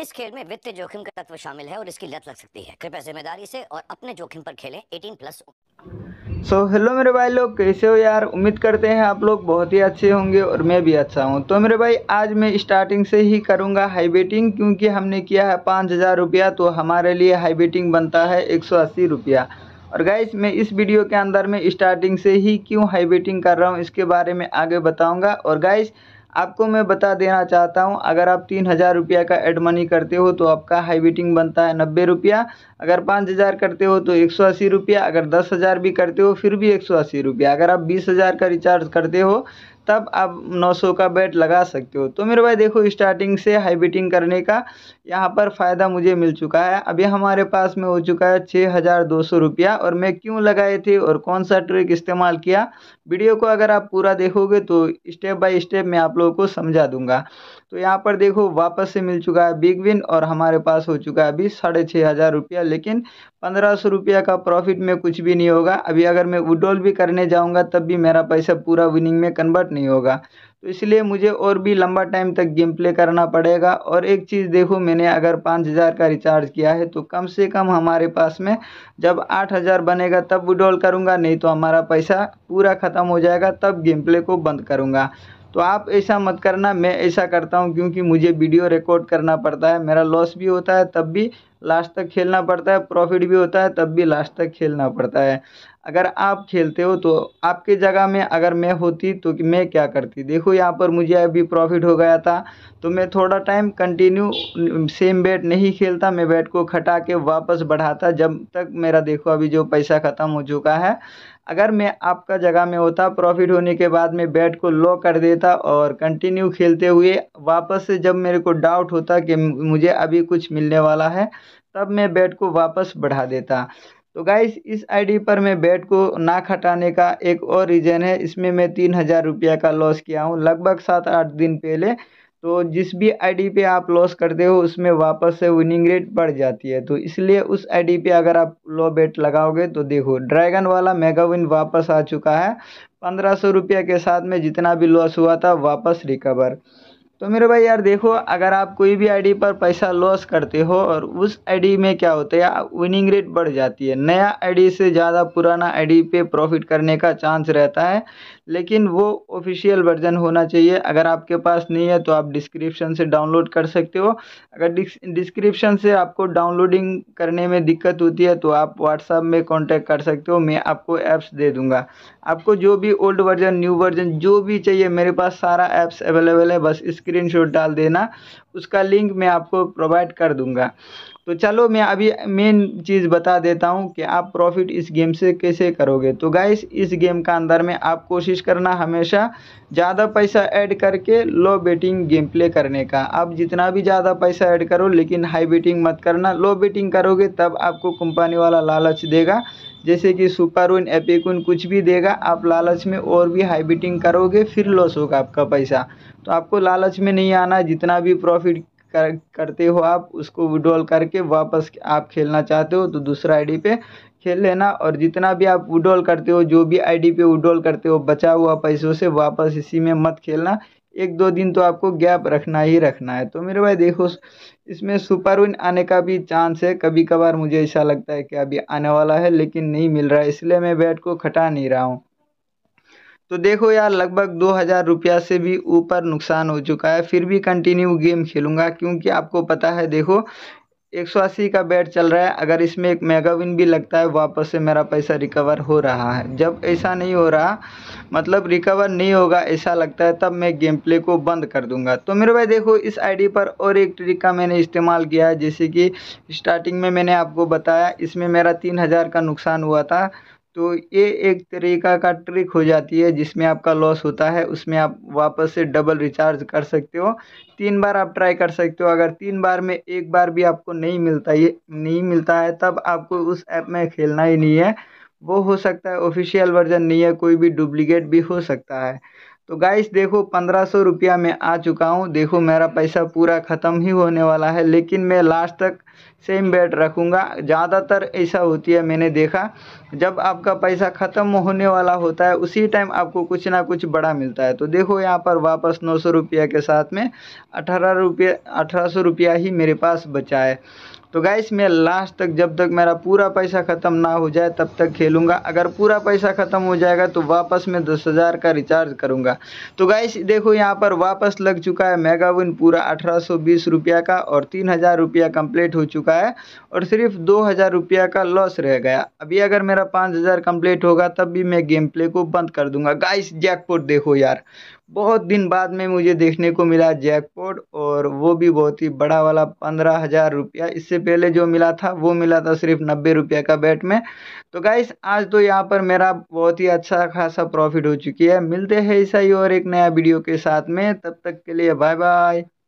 इस खेल में वित्तीय जोखिम का तत्व शामिल है और इसकी लत लग सकती है कृपया जिम्मेदारी से और अपने जोखिम पर खेलें 18 प्लस सो so, हेलो मेरे भाई लोग कैसे हो यार उम्मीद करते हैं आप लोग बहुत ही अच्छे होंगे और मैं भी अच्छा हूँ तो मेरे भाई आज मैं स्टार्टिंग से ही करूँगा हाई बेटिंग क्योंकि हमने किया है पाँच हज़ार रुपया तो हमारे लिए हाई बेटिंग बनता है एक सौ अस्सी रुपया और गाइस मैं इस वीडियो के अंदर में स्टार्टिंग से ही क्यों हाई बेटिंग कर रहा हूँ इसके बारे में आगे बताऊँगा और गाइस आपको मैं बता देना चाहता हूं अगर आप तीन हज़ार रुपया का एड मनी करते हो तो आपका हाई बीटिंग बनता है नब्बे रुपया अगर पाँच हज़ार करते हो तो एक सौ अस्सी रुपया अगर दस हज़ार भी करते हो फिर भी एक सौ अस्सी रुपया अगर आप बीस हज़ार का रिचार्ज करते हो तब आप 900 का बेट लगा सकते हो तो मेरे भाई देखो स्टार्टिंग से हाई बेटिंग करने का यहाँ पर फ़ायदा मुझे मिल चुका है अभी हमारे पास में हो चुका है छः हज़ार दो सौ रुपया और मैं क्यों लगाए थे और कौन सा ट्रिक इस्तेमाल किया वीडियो को अगर आप पूरा देखोगे तो स्टेप बाय स्टेप मैं आप लोगों को समझा दूंगा तो यहाँ पर देखो वापस से मिल चुका है बिग विन और हमारे पास हो चुका है अभी साढ़े छः हज़ार रुपया लेकिन पंद्रह सौ रुपया का प्रॉफिट में कुछ भी नहीं होगा अभी अगर मैं विड्रॉल भी करने जाऊँगा तब भी मेरा पैसा पूरा विनिंग में कन्वर्ट नहीं नहीं होगा तो इसलिए मुझे और भी लंबा टाइम तक गेम प्ले करना पड़ेगा और एक चीज़ देखो मैंने अगर पाँच हज़ार का रिचार्ज किया है तो कम से कम हमारे पास में जब आठ हज़ार बनेगा तब विड्रॉल करूँगा नहीं तो हमारा पैसा पूरा ख़त्म हो जाएगा तब गेम प्ले को बंद करूँगा तो आप ऐसा मत करना मैं ऐसा करता हूँ क्योंकि मुझे वीडियो रिकॉर्ड करना पड़ता है मेरा लॉस भी होता है तब भी लास्ट तक खेलना पड़ता है प्रॉफिट भी होता है तब भी लास्ट तक खेलना पड़ता है अगर आप खेलते हो तो आपके जगह में अगर मैं होती तो कि मैं क्या करती देखो यहाँ पर मुझे अभी प्रॉफिट हो गया था तो मैं थोड़ा टाइम कंटिन्यू सेम बैट नहीं खेलता मैं बैट को खटा के वापस बढ़ाता जब तक मेरा देखो अभी जो पैसा ख़त्म हो चुका है अगर मैं आपका जगह में होता प्रॉफिट होने के बाद मैं बैट को लॉ कर देता और कंटिन्यू खेलते हुए वापस से जब मेरे को डाउट होता कि मुझे अभी कुछ मिलने वाला है तब मैं बेट को वापस बढ़ा देता तो गाइस इस आईडी पर मैं बेट को ना खटाने का एक और रीज़न है इसमें मैं तीन हज़ार रुपया का लॉस किया हूँ लगभग सात आठ दिन पहले तो जिस भी आईडी पे आप लॉस करते हो उसमें वापस से विनिंग रेट बढ़ जाती है तो इसलिए उस आईडी पे अगर आप लो बेट लगाओगे तो देखो ड्रैगन वाला मेगा विन वापस आ चुका है पंद्रह सौ रुपया के साथ में जितना भी लॉस हुआ था वापस रिकवर तो मेरे भाई यार देखो अगर आप कोई भी आईडी पर पैसा लॉस करते हो और उस आईडी में क्या होता है विनिंग रेट बढ़ जाती है नया आईडी से ज़्यादा पुराना आईडी पे प्रॉफिट करने का चांस रहता है लेकिन वो ऑफिशियल वर्जन होना चाहिए अगर आपके पास नहीं है तो आप डिस्क्रिप्शन से डाउनलोड कर सकते हो अगर डिस्क्रिप्शन से आपको डाउनलोडिंग करने में दिक्कत होती है तो आप व्हाट्सएप में कॉन्टैक्ट कर सकते हो मैं आपको ऐप्स दे दूँगा आपको जो भी ओल्ड वर्जन न्यू वर्जन जो भी चाहिए मेरे पास सारा ऐप्स अवेलेबल है बस इसके स्क्रीनशॉट डाल देना उसका लिंक मैं आपको प्रोवाइड कर दूंगा तो चलो मैं अभी मेन चीज़ बता देता हूँ कि आप प्रॉफिट इस गेम से कैसे करोगे तो गाइस इस गेम का अंदर में आप कोशिश करना हमेशा ज़्यादा पैसा ऐड करके लो बेटिंग गेम प्ले करने का आप जितना भी ज़्यादा पैसा ऐड करो लेकिन हाई बेटिंग मत करना लो बेटिंग करोगे तब आपको कंपनी वाला लालच देगा जैसे कि सुपारून एपिकुन कुछ भी देगा आप लालच में और भी हाई बिटिंग करोगे फिर लॉस होगा आपका पैसा तो आपको लालच में नहीं आना जितना भी प्रॉफिट कर करते हो आप उसको विड्रॉल करके वापस आप खेलना चाहते हो तो दूसरा आईडी पे खेल लेना और जितना भी आप विड्रॉल करते हो जो भी आईडी पे विड्रॉल करते हो बचा हुआ पैसों से वापस इसी में मत खेलना एक दो दिन तो आपको गैप रखना ही रखना है तो मेरे भाई देखो इसमें सुपर विन आने का भी चांस है कभी कभार मुझे ऐसा लगता है कि अभी आने वाला है लेकिन नहीं मिल रहा है इसलिए मैं बैट को खटा नहीं रहा हूँ तो देखो यार लगभग दो हज़ार रुपया से भी ऊपर नुकसान हो चुका है फिर भी कंटिन्यू गेम खेलूँगा क्योंकि आपको पता है देखो एक सौ अस्सी का बैट चल रहा है अगर इसमें एक मेगा विन भी लगता है वापस से मेरा पैसा रिकवर हो रहा है जब ऐसा नहीं हो रहा मतलब रिकवर नहीं होगा ऐसा लगता है तब मैं गेम प्ले को बंद कर दूंगा तो मेरे भाई देखो इस आईडी पर और एक ट्रिक का मैंने इस्तेमाल किया है जैसे कि स्टार्टिंग में मैंने आपको बताया इसमें मेरा तीन हज़ार का नुकसान हुआ था तो ये एक तरीका का ट्रिक हो जाती है जिसमें आपका लॉस होता है उसमें आप वापस से डबल रिचार्ज कर सकते हो तीन बार आप ट्राई कर सकते हो अगर तीन बार में एक बार भी आपको नहीं मिलता ये नहीं मिलता है तब आपको उस ऐप में खेलना ही नहीं है वो हो सकता है ऑफिशियल वर्जन नहीं है कोई भी डुप्लीकेट भी हो सकता है तो गाइस देखो पंद्रह सौ रुपया मैं आ चुका हूँ देखो मेरा पैसा पूरा ख़त्म ही होने वाला है लेकिन मैं लास्ट तक सेम बेट रखूँगा ज़्यादातर ऐसा होती है मैंने देखा जब आपका पैसा ख़त्म होने वाला होता है उसी टाइम आपको कुछ ना कुछ बड़ा मिलता है तो देखो यहाँ पर वापस नौ सौ रुपया के साथ में अठारह रुपये अठारह सौ रुपया ही मेरे पास बचा है तो गाइस मैं लास्ट तक जब तक मेरा पूरा पैसा ख़त्म ना हो जाए तब तक खेलूँगा अगर पूरा पैसा ख़त्म हो जाएगा तो वापस मैं दस हज़ार का रिचार्ज करूँगा तो गाइस देखो यहाँ पर वापस लग चुका है मेगाविन पूरा अठारह रुपया का और तीन हज़ार रुपया कंप्लीट हो चुका है और सिर्फ दो हज़ार रुपया का लॉस रह गया अभी अगर मेरा पाँच हज़ार कंप्लीट होगा तब भी मैं गेम प्ले को बंद कर दूंगा गाइस जैकपोट देखो यार बहुत दिन बाद में मुझे देखने को मिला जैकपॉट और वो भी बहुत ही बड़ा वाला पंद्रह हज़ार रुपया इससे पहले जो मिला था वो मिला था सिर्फ नब्बे रुपये का बैट में तो गाइस आज तो यहाँ पर मेरा बहुत ही अच्छा खासा प्रॉफिट हो चुकी है मिलते हैं ऐसा ही और एक नया वीडियो के साथ में तब तक के लिए बाय बाय